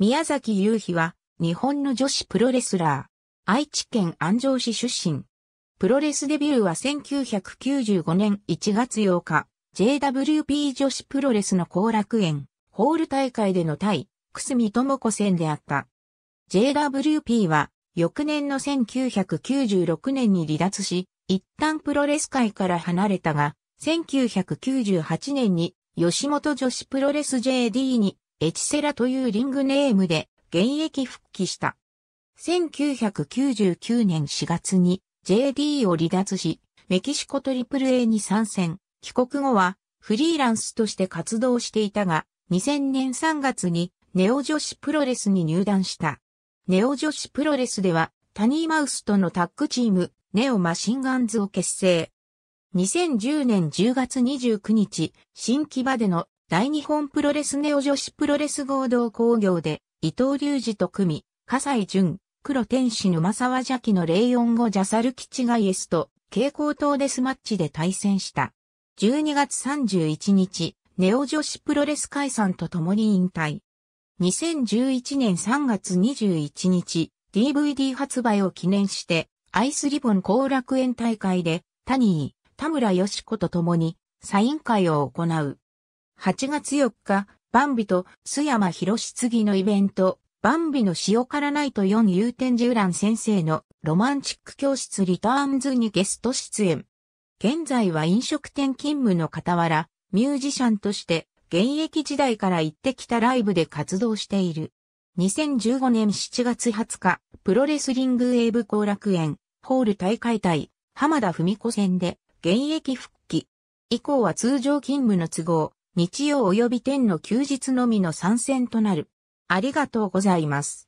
宮崎雄飛は、日本の女子プロレスラー。愛知県安城市出身。プロレスデビューは1995年1月8日、JWP 女子プロレスの後楽園、ホール大会での対、久住智子戦であった。JWP は、翌年の1996年に離脱し、一旦プロレス界から離れたが、1998年に吉本女子プロレス JD にエチセラというリングネームで現役復帰した。1999年4月に JD を離脱し、メキシコ a リプル a に参戦。帰国後はフリーランスとして活動していたが、2000年3月にネオ女子プロレスに入団した。ネオ女子プロレスではタニーマウスとのタッグチームネオマシンガンズを結成。2010年10月29日、新木場での大日本プロレスネオ女子プロレス合同工業で、伊藤隆二と組、笠井淳、黒天使沼沢邪気のレイオンゴジャサル基地ガイエスと、蛍光灯デスマッチで対戦した。12月31日、ネオ女子プロレス解散とともに引退。2011年3月21日、DVD 発売を記念して、アイスリボン後楽園大会で、タニー、田村よし子と共に、サイン会を行う。8月4日、バンビと須山博し次のイベント、バンビの塩辛ナイト4有天ジュラン先生のロマンチック教室リターンズにゲスト出演。現在は飲食店勤務の傍ら、ミュージシャンとして現役時代から行ってきたライブで活動している。2015年7月20日、プロレスリングエイブ後楽園、ホール大会対、浜田文子戦で現役復帰。以降は通常勤務の都合、日曜及び天の休日のみの参戦となる。ありがとうございます。